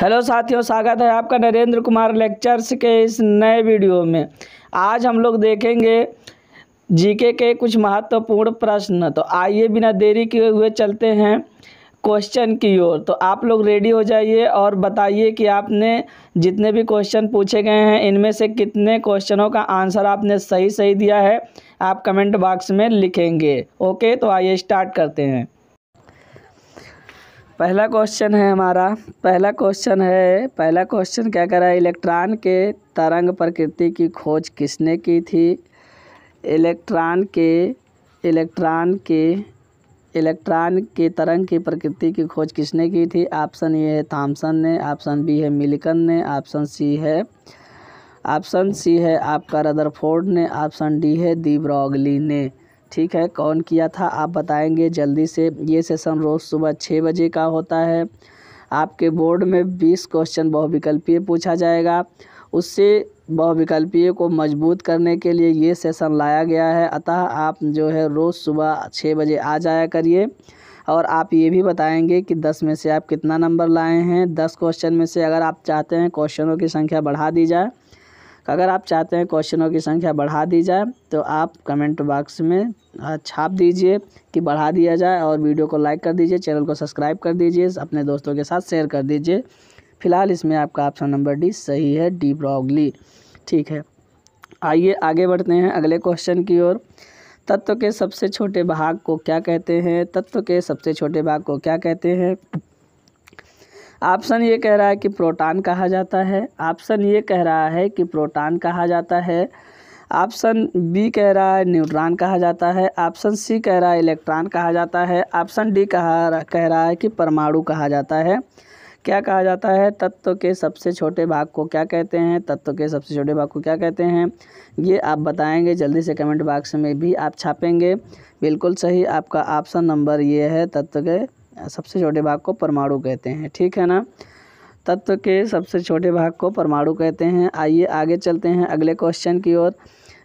hello साथियों स्वागत है आपका नरेंद्र कुमार लेक्चर्स के इस नए वीडियो में आज हम लोग देखेंगे जीके के कुछ महत्वपूर्ण प्रश्न तो आइए बिना देरी किए हुए चलते हैं क्वेश्चन की ओर तो आप लोग रेडी हो जाइए और बताइए कि आपने जितने भी क्वेश्चन पूछे गए हैं इनमें से कितने क्वेश्चनों का आंसर आपने सही सही दिया है आप कमेंट बॉक्स में लिखेंगे ओके तो आइए स्टार्ट करते हैं पहला क्वेश्चन है हमारा पहला क्वेश्चन है पहला क्वेश्चन क्या कह रहा है इलेक्ट्रॉन के तरंग प्रकृति की खोज किसने की थी इलेक्ट्रॉन के इलेक्ट्रॉन के इलेक्ट्रॉन के तरंग की प्रकृति की खोज किसने की थी ऑप्शन ए है थाम्सन ने ऑप्शन बी है मिलिकन ने ऑप्शन सी है ऑप्शन सी है आपका रदरफोर्ड ने ऑप्शन डी है दी ब्रॉगली ने ठीक है कौन किया था आप बताएंगे जल्दी से ये सेशन रोज़ सुबह छः बजे का होता है आपके बोर्ड में बीस क्वेश्चन बहुविकल्पीय पूछा जाएगा उससे बहुविकल्पीय को मजबूत करने के लिए ये सेशन लाया गया है अतः आप जो है रोज़ सुबह छः बजे आ जाया करिए और आप ये भी बताएंगे कि दस में से आप कितना नंबर लाए हैं दस क्वेश्चन में से अगर आप चाहते हैं क्वेश्चनों की संख्या बढ़ा दी जाए तो अगर आप चाहते हैं क्वेश्चनों की संख्या बढ़ा दी जाए तो आप कमेंट बॉक्स में छाप दीजिए कि बढ़ा दिया जाए और वीडियो को लाइक कर दीजिए चैनल को सब्सक्राइब कर दीजिए अपने दोस्तों के साथ शेयर कर दीजिए फिलहाल इसमें आपका ऑप्शन नंबर डी सही है डी ब्रॉगली ठीक है आइए आगे बढ़ते हैं अगले क्वेश्चन की ओर तत्व के सबसे छोटे भाग को क्या कहते हैं तत्व के सबसे छोटे भाग को क्या कहते हैं ऑप्शन ये कह रहा है कि प्रोटान कहा जाता है ऑप्शन ये कह रहा है कि प्रोटान कहा जाता है ऑप्शन बी कह रहा है न्यूट्रॉन कहा जाता है ऑप्शन सी कह रहा है इलेक्ट्रॉन कहा जाता है ऑप्शन डी कहा कह रहा है कि परमाणु कहा जाता है क्या कहा जाता है तत्व के सबसे छोटे भाग को क्या कहते हैं तत्व के सबसे छोटे भाग को क्या कहते हैं ये आप बताएंगे जल्दी से कमेंट बॉक्स में भी आप छापेंगे बिल्कुल सही आपका ऑप्शन नंबर ये है तत्व के सबसे छोटे भाग को परमाणु कहते हैं ठीक है ना तत्व के सबसे छोटे भाग को परमाणु कहते हैं आइए आगे चलते हैं अगले क्वेश्चन की ओर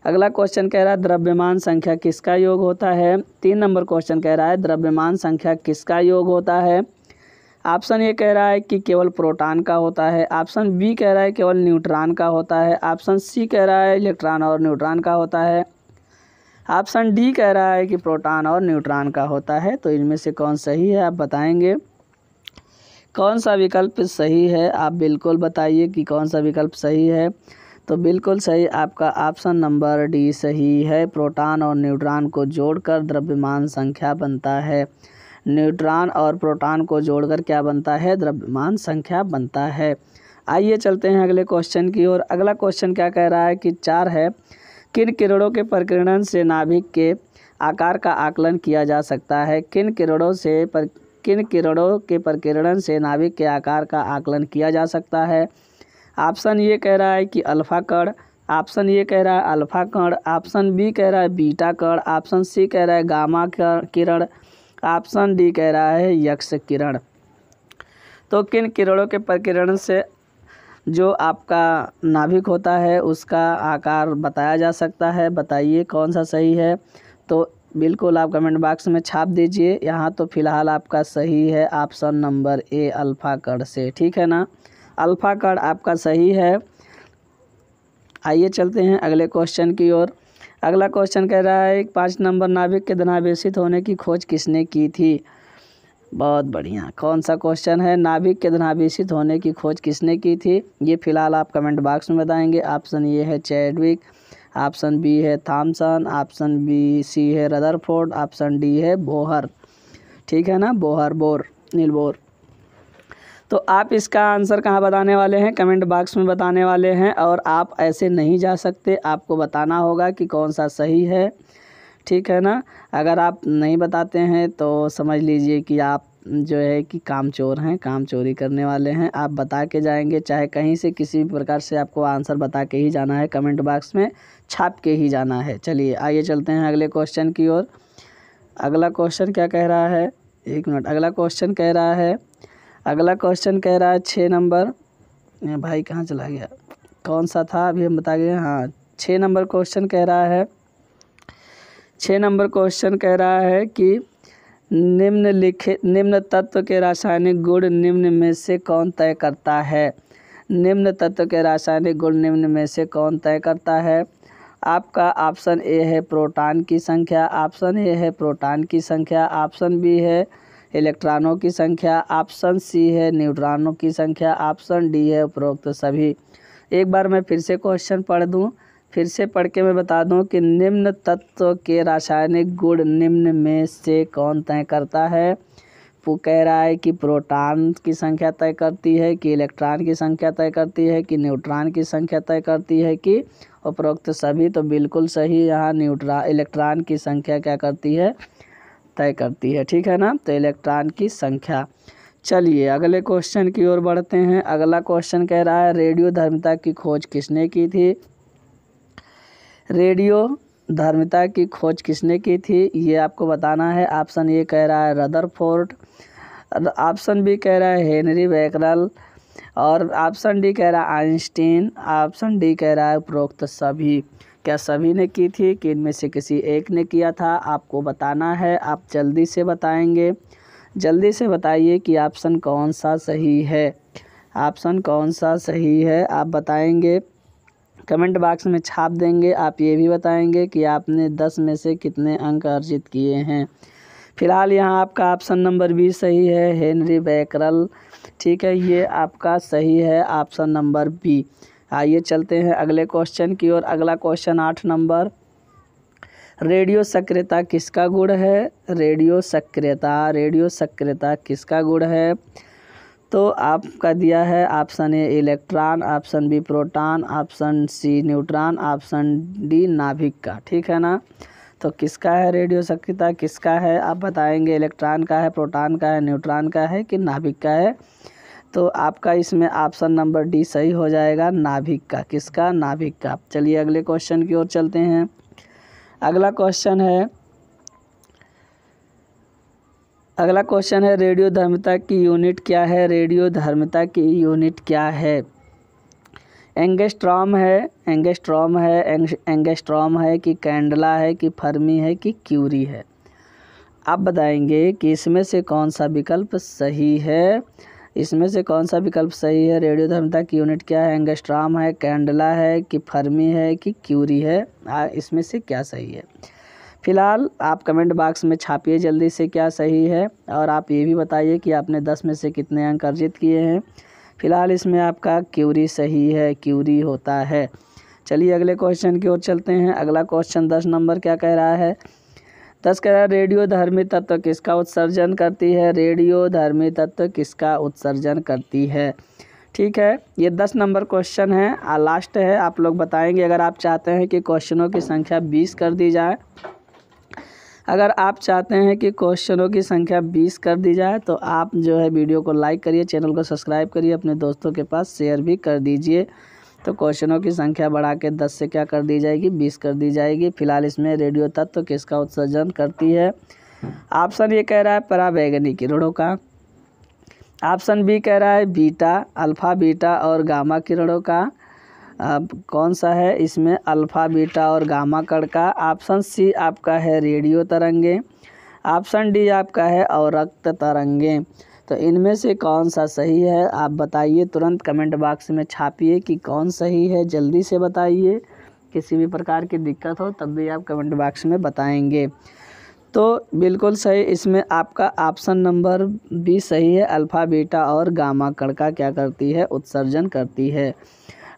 अगला क्वेश्चन कह रहा है द्रव्यमान संख्या किसका योग होता है तीन नंबर क्वेश्चन कह रहा है द्रव्यमान संख्या किसका योग होता है ऑप्शन ए कह रहा है कि केवल प्रोटॉन का होता है ऑप्शन बी कह रहा है केवल न्यूट्रॉन का होता है ऑप्शन सी कह रहा है इलेक्ट्रॉन और न्यूट्रॉन का होता है ऑप्शन डी कह रहा है कि प्रोटॉन और न्यूट्रॉन का होता है तो इनमें से कौन सही है आप बताएंगे कौन सा विकल्प सही है आप बिल्कुल बताइए कि कौन सा विकल्प सही है तो बिल्कुल सही आपका ऑप्शन नंबर डी सही है प्रोटॉन और न्यूट्रॉन को जोड़कर द्रव्यमान संख्या बनता है न्यूट्रॉन और प्रोटॉन को जोड़कर क्या बनता है द्रव्यमान संख्या बनता है आइए चलते हैं अगले क्वेश्चन की ओर अगला क्वेश्चन क्या कह रहा है कि चार है किन किरणों के प्रकीर्णन से नाभिक के आकार का आकलन किया जा सकता है किन किरणों से पर किन किरणों के प्रकीर्णन से नाभिक के आकार का आकलन किया जा सकता है ऑप्शन ये कह रहा है कि अल्फ़ा कण ऑप्शन ये कह रहा है अल्फ़ा कण ऑप्शन बी कह रहा है बीटा कण ऑप्शन सी कह रहा है गामा किरण ऑप्शन डी कह रहा है यक्ष किरण तो किन किरणों के प्रकीर्णन से जो आपका नाभिक होता है उसका आकार बताया जा सकता है बताइए कौन सा सही है तो बिल्कुल आप कमेंट बॉक्स में छाप दीजिए यहाँ तो फ़िलहाल आपका सही है ऑप्शन नंबर ए अल्फ़ा कड़ से ठीक है ना अल्फ़ा कड़ आपका सही है आइए चलते हैं अगले क्वेश्चन की ओर अगला क्वेश्चन कह रहा है पाँच नंबर नाभिक के धनावेशित होने की खोज किसने की थी बहुत बढ़िया कौन सा क्वेश्चन है नाभिक के धनाभिषित होने की खोज किसने की थी ये फ़िलहाल आप कमेंट बॉक्स में बताएंगे ऑप्शन ये है चैडविक ऑप्शन बी है थामसन ऑप्शन बी सी है रदरफोर्ड ऑप्शन डी है बोहर ठीक है ना बोहर बोर नील बोर तो आप इसका आंसर कहाँ बताने वाले हैं कमेंट बॉक्स में बताने वाले हैं और आप ऐसे नहीं जा सकते आपको बताना होगा कि कौन सा सही है ठीक है ना अगर आप नहीं बताते हैं तो समझ लीजिए कि आप जो है कि काम चोर हैं काम चोरी करने वाले हैं आप बता के जाएंगे चाहे कहीं से किसी भी प्रकार से आपको आंसर बता के ही जाना है कमेंट बॉक्स में छाप के ही जाना है चलिए आइए चलते हैं अगले क्वेश्चन की ओर अगला क्वेश्चन क्या कह रहा है एक मिनट अगला क्वेश्चन कह रहा है अगला क्वेश्चन कह रहा है छः नंबर भाई कहाँ चला गया कौन सा था अभी हम बता गए हाँ छः नंबर क्वेश्चन कह रहा है छः नंबर क्वेश्चन कह रहा है कि निम्नलिखित निम्न तत्व के रासायनिक गुण निम्न में से कौन तय करता है निम्न तत्व के रासायनिक गुण निम्न में से कौन तय करता है आपका ऑप्शन ए है प्रोटॉन की संख्या ऑप्शन ए है प्रोटॉन की संख्या ऑप्शन बी है इलेक्ट्रॉनों की संख्या ऑप्शन सी है न्यूट्रॉनों की संख्या ऑप्शन डी है उपरोक्त सभी एक बार मैं फिर से क्वेश्चन पढ़ दूँ फिर से पढ़ के मैं बता दूं कि निम्न तत्व के रासायनिक गुण निम्न में से कौन तय करता है वो कह रहा है कि प्रोटॉन की संख्या तय करती है कि इलेक्ट्रॉन की संख्या तय करती है कि न्यूट्रॉन की संख्या तय करती है कि उपरोक्त सभी तो बिल्कुल सही यहाँ न्यूट्रॉन इलेक्ट्रॉन की संख्या क्या करती है तय करती है ठीक है ना तो इलेक्ट्रॉन की संख्या चलिए अगले क्वेश्चन की ओर बढ़ते हैं अगला क्वेश्चन कह रहा है रेडियो धर्मता की खोज किसने की थी रेडियो धर्मिता की खोज किसने की थी ये आपको बताना है ऑप्शन ए कह रहा है फोर्ट ऑप्शन बी कह रहा है हेनरी बैकरल और ऑप्शन डी कह रहा है आइंस्टीन ऑप्शन डी कह रहा है उपरोक्त सभी क्या सभी ने की थी कि इनमें से किसी एक ने किया था आपको बताना है आप जल्दी से बताएंगे जल्दी से बताइए कि ऑप्शन कौन सा सही है ऑप्शन कौन सा सही है आप बताएंगे कमेंट बॉक्स में छाप देंगे आप ये भी बताएंगे कि आपने दस में से कितने अंक अर्जित किए हैं फिलहाल यहाँ आपका ऑप्शन नंबर बी सही है हेनरी बैकरल ठीक है ये आपका सही है ऑप्शन नंबर बी आइए चलते हैं अगले क्वेश्चन की ओर अगला क्वेश्चन आठ नंबर रेडियो सक्रियता किसका गुण है रेडियो सक्रियता रेडियो सक्रियता किसका गुण है तो आपका दिया है option A electron option B proton option C neutron option D नाभिक का ठीक है ना तो किसका है रेडियो सक्रियता किसका है आप बताएंगे इलेक्ट्रॉन का है प्रोटॉन का है न्यूट्रॉन का है कि नाभिक का है तो आपका इसमें ऑप्शन नंबर डी सही हो जाएगा नाभिक का किसका नाभिक का चलिए अगले क्वेश्चन की ओर चलते हैं अगला क्वेश्चन है अगला क्वेश्चन है रेडियो धर्मिता की यूनिट क्या है रेडियो धर्मता की यूनिट क्या है एंगेस्ट्रॉम है एंगेस्ट्रॉम है एंगेस्ट्रॉम है कि कैंडला है कि फर्मी है कि क्यूरी है आप बताएंगे कि इसमें से कौन सा विकल्प सही है इसमें से कौन सा विकल्प सही है रेडियो धर्मता की यूनिट क्या है एंगेस्ट्राम है कैंडला है कि फर्मी है कि क्यूरी है आ, इसमें से क्या सही है फ़िलहाल आप कमेंट बॉक्स में छापिए जल्दी से क्या सही है और आप ये भी बताइए कि आपने दस में से कितने अंक अर्जित किए हैं फ़िलहाल इसमें आपका क्यूरी सही है क्यूरी होता है चलिए अगले क्वेश्चन की ओर चलते हैं अगला क्वेश्चन दस नंबर क्या कह रहा है दस कह रहा है रेडियो धर्मी तत्व किसका उत्सर्जन करती है रेडियो धर्मी तत्व किसका उत्सर्जन करती है ठीक है ये दस नंबर क्वेश्चन है लास्ट है आप लोग बताएंगे अगर आप चाहते हैं कि क्वेश्चनों की संख्या बीस कर दी जाए अगर आप चाहते हैं कि क्वेश्चनों की संख्या बीस कर दी जाए तो आप जो है वीडियो को लाइक करिए चैनल को सब्सक्राइब करिए अपने दोस्तों के पास शेयर भी कर दीजिए तो क्वेश्चनों की संख्या बढ़ा के दस से क्या कर दी जाएगी बीस कर दी जाएगी फिलहाल इसमें रेडियो तत्व तो किसका उत्सर्जन करती है ऑप्शन ये कह रहा है परावैगनी किरणों का ऑप्शन बी कह रहा है बीटा अल्फ़ा बीटा और गामा किरणों का अब कौन सा है इसमें अल्फ़ा बीटा और गामा कण का ऑप्शन सी आपका है रेडियो तरंगे ऑप्शन डी आपका है और रक्त तरंगे तो इनमें से कौन सा सही है आप बताइए तुरंत कमेंट बॉक्स में छापिए कि कौन सही है जल्दी से बताइए किसी भी प्रकार की दिक्कत हो तब भी आप कमेंट बॉक्स में बताएंगे तो बिल्कुल सही इसमें आपका ऑप्शन नंबर बी सही है अल्फ़ा बीटा और गामा कड़का क्या करती है उत्सर्जन करती है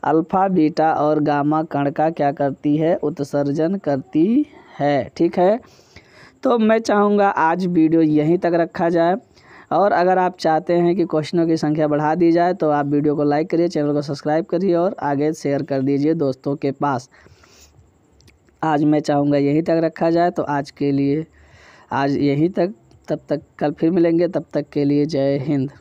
अल्फा बीटा और गामा कण का क्या करती है उत्सर्जन करती है ठीक है तो मैं चाहूँगा आज वीडियो यहीं तक रखा जाए और अगर आप चाहते हैं कि क्वेश्चनों की संख्या बढ़ा दी जाए तो आप वीडियो को लाइक करिए चैनल को सब्सक्राइब करिए और आगे शेयर कर दीजिए दोस्तों के पास आज मैं चाहूँगा यहीं तक रखा जाए तो आज के लिए आज यहीं तक तब तक कल फिर मिलेंगे तब तक के लिए जय हिंद